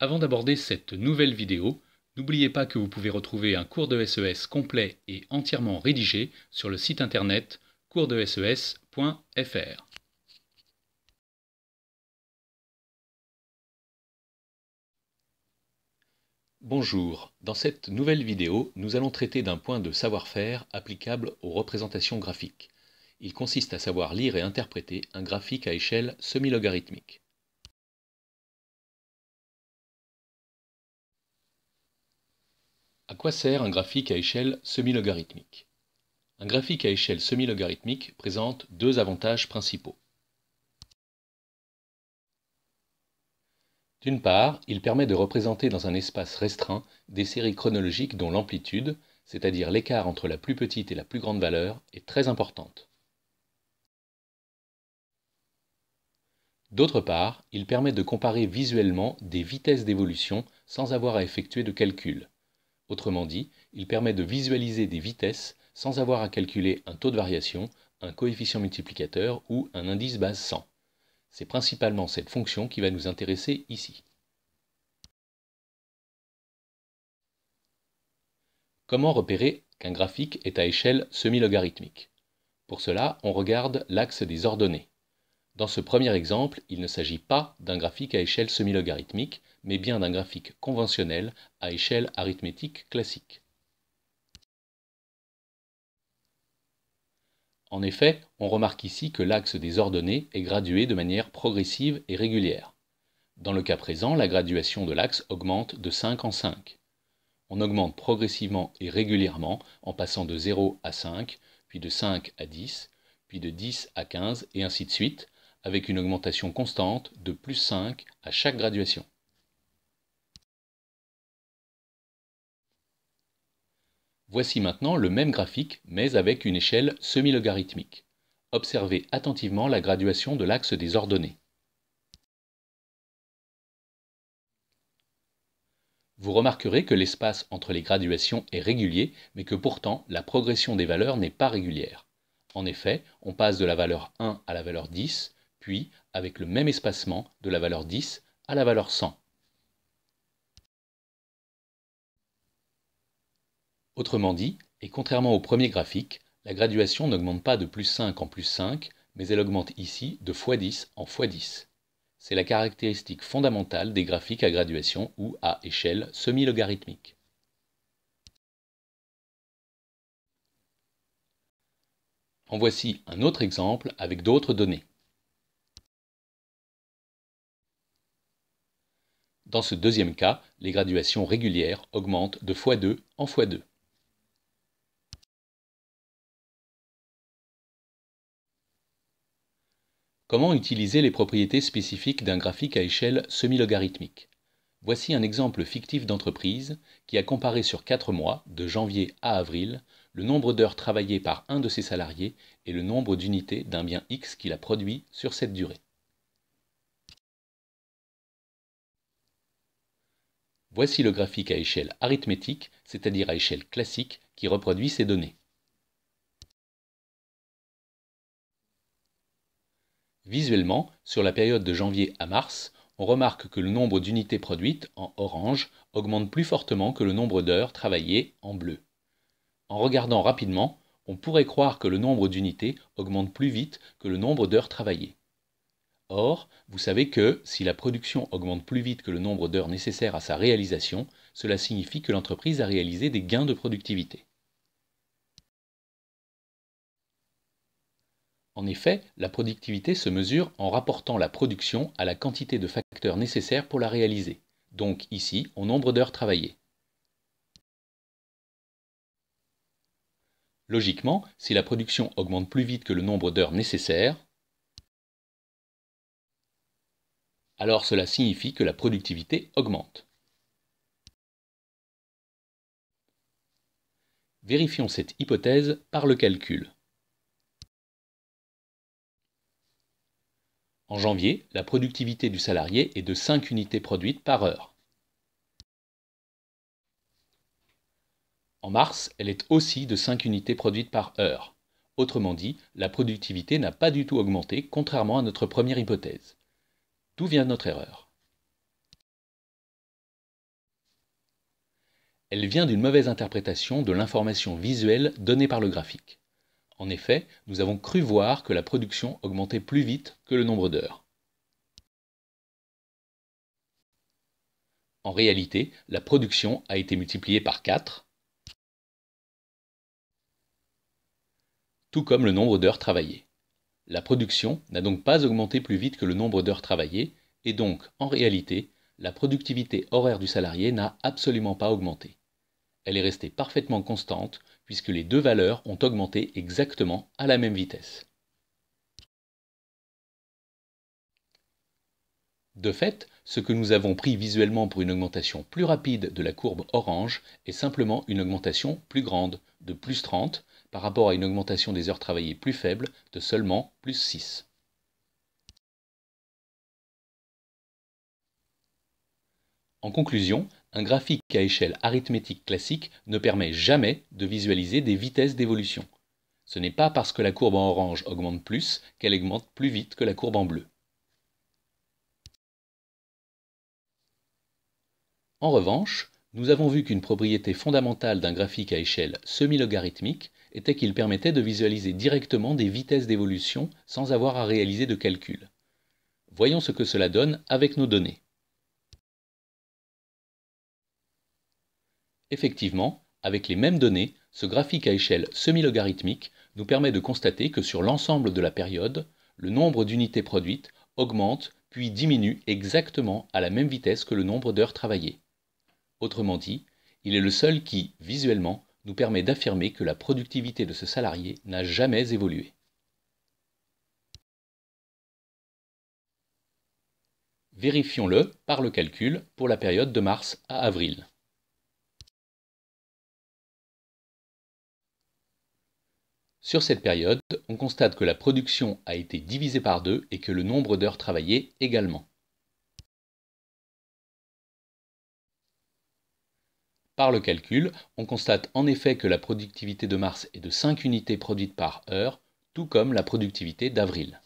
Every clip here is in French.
Avant d'aborder cette nouvelle vidéo, n'oubliez pas que vous pouvez retrouver un cours de SES e complet et entièrement rédigé sur le site internet coursdeses.fr. Bonjour, dans cette nouvelle vidéo, nous allons traiter d'un point de savoir-faire applicable aux représentations graphiques. Il consiste à savoir lire et interpréter un graphique à échelle semi-logarithmique. À quoi sert un graphique à échelle semi-logarithmique Un graphique à échelle semi-logarithmique présente deux avantages principaux. D'une part, il permet de représenter dans un espace restreint des séries chronologiques dont l'amplitude, c'est-à-dire l'écart entre la plus petite et la plus grande valeur, est très importante. D'autre part, il permet de comparer visuellement des vitesses d'évolution sans avoir à effectuer de calcul, Autrement dit, il permet de visualiser des vitesses sans avoir à calculer un taux de variation, un coefficient multiplicateur ou un indice base 100. C'est principalement cette fonction qui va nous intéresser ici. Comment repérer qu'un graphique est à échelle semi-logarithmique Pour cela, on regarde l'axe des ordonnées. Dans ce premier exemple, il ne s'agit pas d'un graphique à échelle semi-logarithmique, mais bien d'un graphique conventionnel à échelle arithmétique classique. En effet, on remarque ici que l'axe des ordonnées est gradué de manière progressive et régulière. Dans le cas présent, la graduation de l'axe augmente de 5 en 5. On augmente progressivement et régulièrement en passant de 0 à 5, puis de 5 à 10, puis de 10 à 15, et ainsi de suite, avec une augmentation constante de plus 5 à chaque graduation. Voici maintenant le même graphique, mais avec une échelle semi-logarithmique. Observez attentivement la graduation de l'axe des ordonnées. Vous remarquerez que l'espace entre les graduations est régulier, mais que pourtant la progression des valeurs n'est pas régulière. En effet, on passe de la valeur 1 à la valeur 10, puis avec le même espacement de la valeur 10 à la valeur 100. Autrement dit, et contrairement au premier graphique, la graduation n'augmente pas de plus 5 en plus 5, mais elle augmente ici de x10 en x10. C'est la caractéristique fondamentale des graphiques à graduation ou à échelle semi-logarithmique. En voici un autre exemple avec d'autres données. Dans ce deuxième cas, les graduations régulières augmentent de x2 en x2. Comment utiliser les propriétés spécifiques d'un graphique à échelle semi-logarithmique Voici un exemple fictif d'entreprise qui a comparé sur 4 mois, de janvier à avril, le nombre d'heures travaillées par un de ses salariés et le nombre d'unités d'un bien X qu'il a produit sur cette durée. Voici le graphique à échelle arithmétique, c'est-à-dire à échelle classique, qui reproduit ces données. Visuellement, sur la période de janvier à mars, on remarque que le nombre d'unités produites en orange augmente plus fortement que le nombre d'heures travaillées en bleu. En regardant rapidement, on pourrait croire que le nombre d'unités augmente plus vite que le nombre d'heures travaillées. Or, vous savez que, si la production augmente plus vite que le nombre d'heures nécessaires à sa réalisation, cela signifie que l'entreprise a réalisé des gains de productivité. En effet, la productivité se mesure en rapportant la production à la quantité de facteurs nécessaires pour la réaliser, donc ici au nombre d'heures travaillées. Logiquement, si la production augmente plus vite que le nombre d'heures nécessaires, alors cela signifie que la productivité augmente. Vérifions cette hypothèse par le calcul. En janvier, la productivité du salarié est de 5 unités produites par heure. En mars, elle est aussi de 5 unités produites par heure. Autrement dit, la productivité n'a pas du tout augmenté, contrairement à notre première hypothèse. D'où vient notre erreur Elle vient d'une mauvaise interprétation de l'information visuelle donnée par le graphique. En effet, nous avons cru voir que la production augmentait plus vite que le nombre d'heures. En réalité, la production a été multipliée par 4, tout comme le nombre d'heures travaillées. La production n'a donc pas augmenté plus vite que le nombre d'heures travaillées, et donc, en réalité, la productivité horaire du salarié n'a absolument pas augmenté. Elle est restée parfaitement constante, puisque les deux valeurs ont augmenté exactement à la même vitesse. De fait, ce que nous avons pris visuellement pour une augmentation plus rapide de la courbe orange est simplement une augmentation plus grande, de plus 30, par rapport à une augmentation des heures travaillées plus faible de seulement plus 6. En conclusion, un graphique à échelle arithmétique classique ne permet jamais de visualiser des vitesses d'évolution. Ce n'est pas parce que la courbe en orange augmente plus qu'elle augmente plus vite que la courbe en bleu. En revanche, nous avons vu qu'une propriété fondamentale d'un graphique à échelle semi-logarithmique était qu'il permettait de visualiser directement des vitesses d'évolution sans avoir à réaliser de calcul. Voyons ce que cela donne avec nos données. Effectivement, avec les mêmes données, ce graphique à échelle semi-logarithmique nous permet de constater que sur l'ensemble de la période, le nombre d'unités produites augmente puis diminue exactement à la même vitesse que le nombre d'heures travaillées. Autrement dit, il est le seul qui, visuellement, nous permet d'affirmer que la productivité de ce salarié n'a jamais évolué. Vérifions-le par le calcul pour la période de mars à avril. Sur cette période, on constate que la production a été divisée par deux et que le nombre d'heures travaillées également. par le calcul, on constate en effet que la productivité de mars est de 5 unités produites par heure, tout comme la productivité d'avril.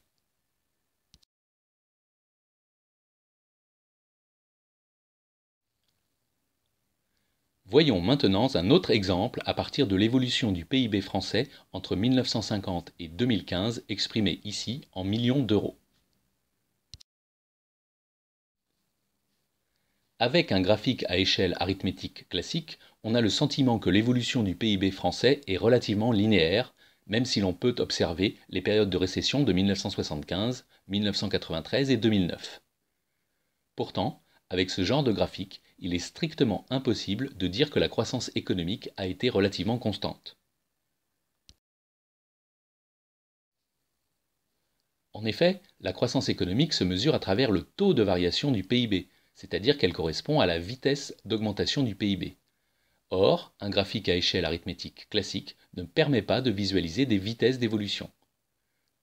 Voyons maintenant un autre exemple à partir de l'évolution du PIB français entre 1950 et 2015 exprimé ici en millions d'euros. Avec un graphique à échelle arithmétique classique, on a le sentiment que l'évolution du PIB français est relativement linéaire, même si l'on peut observer les périodes de récession de 1975, 1993 et 2009. Pourtant, avec ce genre de graphique, il est strictement impossible de dire que la croissance économique a été relativement constante. En effet, la croissance économique se mesure à travers le taux de variation du PIB, c'est-à-dire qu'elle correspond à la vitesse d'augmentation du PIB. Or, un graphique à échelle arithmétique classique ne permet pas de visualiser des vitesses d'évolution.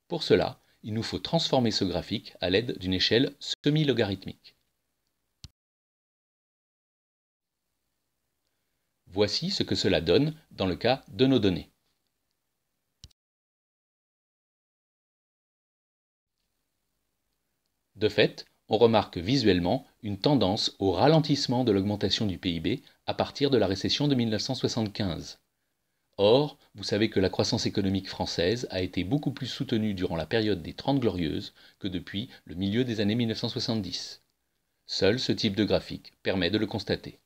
Pour cela, il nous faut transformer ce graphique à l'aide d'une échelle semi-logarithmique. Voici ce que cela donne dans le cas de nos données. De fait, on remarque visuellement une tendance au ralentissement de l'augmentation du PIB à partir de la récession de 1975. Or, vous savez que la croissance économique française a été beaucoup plus soutenue durant la période des Trente Glorieuses que depuis le milieu des années 1970. Seul ce type de graphique permet de le constater.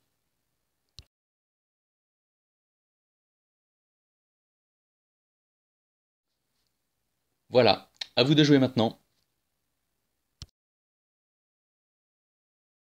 Voilà, à vous de jouer maintenant.